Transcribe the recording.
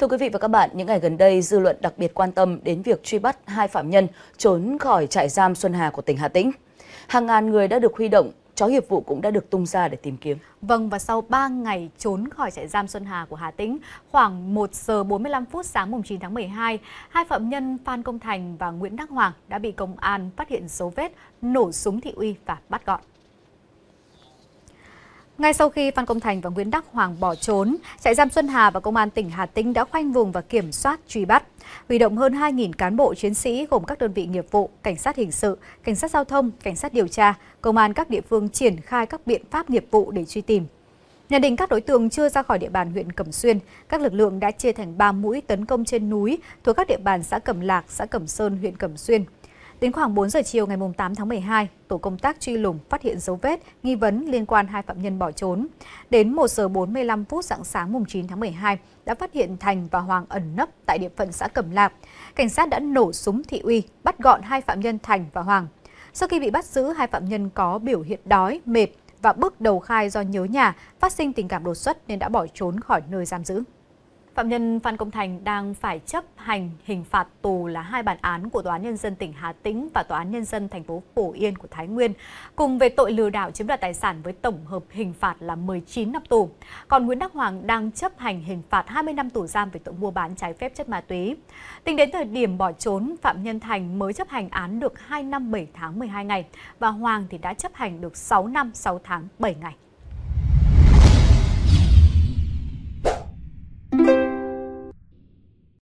Thưa quý vị và các bạn, những ngày gần đây, dư luận đặc biệt quan tâm đến việc truy bắt hai phạm nhân trốn khỏi trại giam Xuân Hà của tỉnh Hà Tĩnh. Hàng ngàn người đã được huy động, chó nghiệp vụ cũng đã được tung ra để tìm kiếm. Vâng, và sau 3 ngày trốn khỏi trại giam Xuân Hà của Hà Tĩnh, khoảng 1 giờ 45 phút sáng mùng 9 tháng 12, hai phạm nhân Phan Công Thành và Nguyễn Đắc Hoàng đã bị công an phát hiện dấu vết nổ súng thị uy và bắt gọn. Ngay sau khi Phan Công Thành và Nguyễn Đắc Hoàng bỏ trốn, trại giam Xuân Hà và Công an tỉnh Hà Tĩnh đã khoanh vùng và kiểm soát truy bắt, huy động hơn 2.000 cán bộ chiến sĩ gồm các đơn vị nghiệp vụ, cảnh sát hình sự, cảnh sát giao thông, cảnh sát điều tra, công an các địa phương triển khai các biện pháp nghiệp vụ để truy tìm. Nhận định các đối tượng chưa ra khỏi địa bàn huyện Cẩm Xuyên, các lực lượng đã chia thành 3 mũi tấn công trên núi thuộc các địa bàn xã Cẩm Lạc, xã Cẩm Sơn, huyện Cẩm Xuyên, Đến khoảng 4 giờ chiều ngày 8 tháng 12, tổ công tác truy lùng phát hiện dấu vết nghi vấn liên quan hai phạm nhân bỏ trốn. Đến 1 giờ 45 phút dạng sáng mùng 9 tháng 12 đã phát hiện Thành và Hoàng ẩn nấp tại địa phận xã Cẩm Lạc. Cảnh sát đã nổ súng thị uy, bắt gọn hai phạm nhân Thành và Hoàng. Sau khi bị bắt giữ, hai phạm nhân có biểu hiện đói, mệt và bước đầu khai do nhớ nhà, phát sinh tình cảm đột xuất nên đã bỏ trốn khỏi nơi giam giữ. Phạm nhân Phan Công Thành đang phải chấp hành hình phạt tù là hai bản án của Tòa án Nhân dân tỉnh Hà Tĩnh và Tòa án Nhân dân thành phố Phổ Yên của Thái Nguyên cùng về tội lừa đảo chiếm đoạt tài sản với tổng hợp hình phạt là 19 năm tù. Còn Nguyễn Đắc Hoàng đang chấp hành hình phạt 20 năm tù giam về tội mua bán trái phép chất ma túy. Tính đến thời điểm bỏ trốn, Phạm Nhân Thành mới chấp hành án được 2 năm 7 tháng 12 ngày và Hoàng thì đã chấp hành được 6 năm 6 tháng 7 ngày.